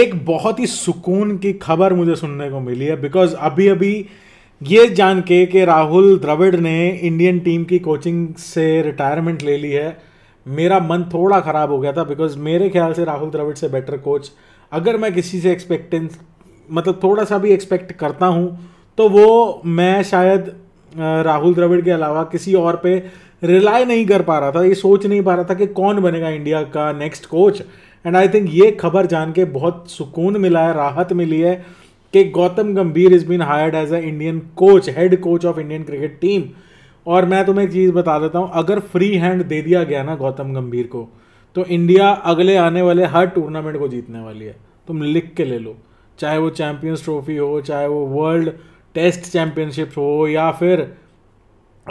एक बहुत ही सुकून की खबर मुझे सुनने को मिली है बिकॉज अभी अभी ये जान के कि राहुल द्रविड़ ने इंडियन टीम की कोचिंग से रिटायरमेंट ले ली है मेरा मन थोड़ा ख़राब हो गया था बिकॉज मेरे ख्याल से राहुल द्रविड़ से बेटर कोच अगर मैं किसी से एक्सपेक्टेंस मतलब थोड़ा सा भी एक्सपेक्ट करता हूँ तो वो मैं शायद राहुल द्रविड़ के अलावा किसी और पे रिलाई नहीं कर पा रहा था ये सोच नहीं पा रहा था कि कौन बनेगा इंडिया का next coach and I think ये खबर जान के बहुत सुकून मिला है राहत मिली है कि Gautam Gambhir is been hired as a Indian coach head coach of Indian cricket team और मैं तुम्हें एक चीज़ बता देता हूँ अगर फ्री हैंड दे दिया गया ना गौतम गंभीर को तो इंडिया अगले आने वाले हर टूर्नामेंट को जीतने वाली है तुम लिख के ले लो चाहे वो चैम्पियंस ट्रॉफी हो चाहे वो वर्ल्ड टेस्ट चैम्पियनशिप हो या फिर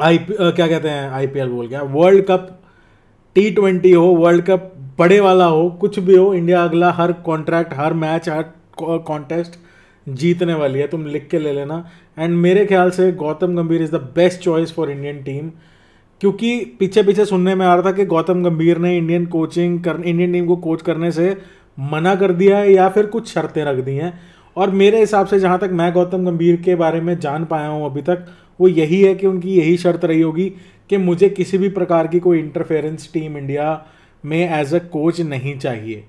आई क्या कहते हैं आई पी एल बोल गया वर्ल्ड कप टी ट्वेंटी हो वर्ल्ड कप बड़े वाला हो कुछ भी हो इंडिया अगला हर कॉन्ट्रैक्ट हर मैच हर कॉन्टेस्ट जीतने वाली है तुम लिख के ले लेना एंड मेरे ख्याल से Gautam Gambhir is the best choice for Indian team क्योंकि पीछे पीछे सुनने में आ रहा था कि गौतम गंभीर ने इंडियन कोचिंग कर इंडियन टीम को कोच करने से मना कर दिया है या फिर कुछ शर्तें रख दी हैं और मेरे हिसाब से जहाँ तक मैं गौतम गंभीर के बारे में जान पाया हूँ अभी तक वो यही है कि उनकी यही शर्त रही होगी कि मुझे किसी भी प्रकार की कोई इंटरफेरेंस टीम इंडिया में एज अ कोच नहीं चाहिए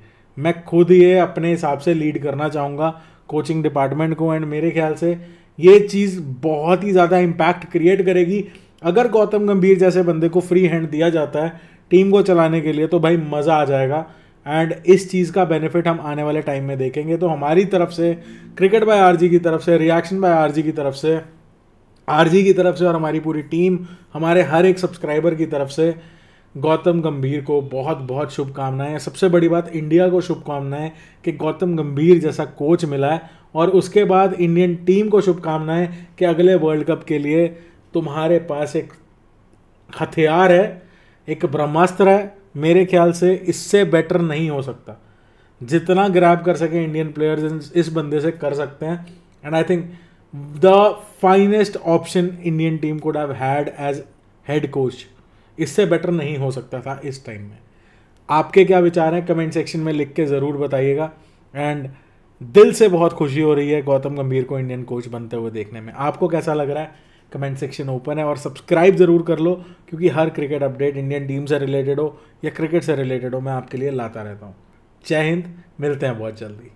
मैं खुद ये अपने हिसाब से लीड करना चाहूँगा कोचिंग डिपार्टमेंट को एंड मेरे ख्याल से ये चीज़ बहुत ही ज़्यादा इम्पैक्ट क्रिएट करेगी अगर गौतम गंभीर जैसे बंदे को फ्री हैंड दिया जाता है टीम को चलाने के लिए तो भाई मज़ा आ जाएगा एंड इस चीज़ का बेनिफिट हम आने वाले टाइम में देखेंगे तो हमारी तरफ से क्रिकेट बाय आर की तरफ से रिएक्शन बाय आर की तरफ से आर की तरफ से और हमारी पूरी टीम हमारे हर एक सब्सक्राइबर की तरफ से गौतम गंभीर को बहुत बहुत शुभकामनाएं सबसे बड़ी बात इंडिया को शुभकामनाएं कि गौतम गंभीर जैसा कोच मिला है और उसके बाद इंडियन टीम को शुभकामनाएं कि अगले वर्ल्ड कप के लिए तुम्हारे पास एक हथियार है एक ब्रह्मास्त्र है मेरे ख्याल से इससे बेटर नहीं हो सकता जितना ग्रैब कर सके इंडियन प्लेयर्स इस बंदे से कर सकते हैं and I think the finest option Indian team could have had as head coach इससे बेटर नहीं हो सकता था इस टाइम में आपके क्या विचार हैं कमेंट सेक्शन में लिख के ज़रूर बताइएगा एंड दिल से बहुत खुशी हो रही है गौतम गंभीर को इंडियन कोच बनते हुए देखने में आपको कैसा लग रहा है कमेंट सेक्शन ओपन है और सब्सक्राइब ज़रूर कर लो क्योंकि हर क्रिकेट अपडेट इंडियन टीम से रिलेटेड हो या क्रिकेट से रिलेटेड हो मैं आपके लिए लाता रहता हूँ जय हिंद मिलते हैं बहुत जल्दी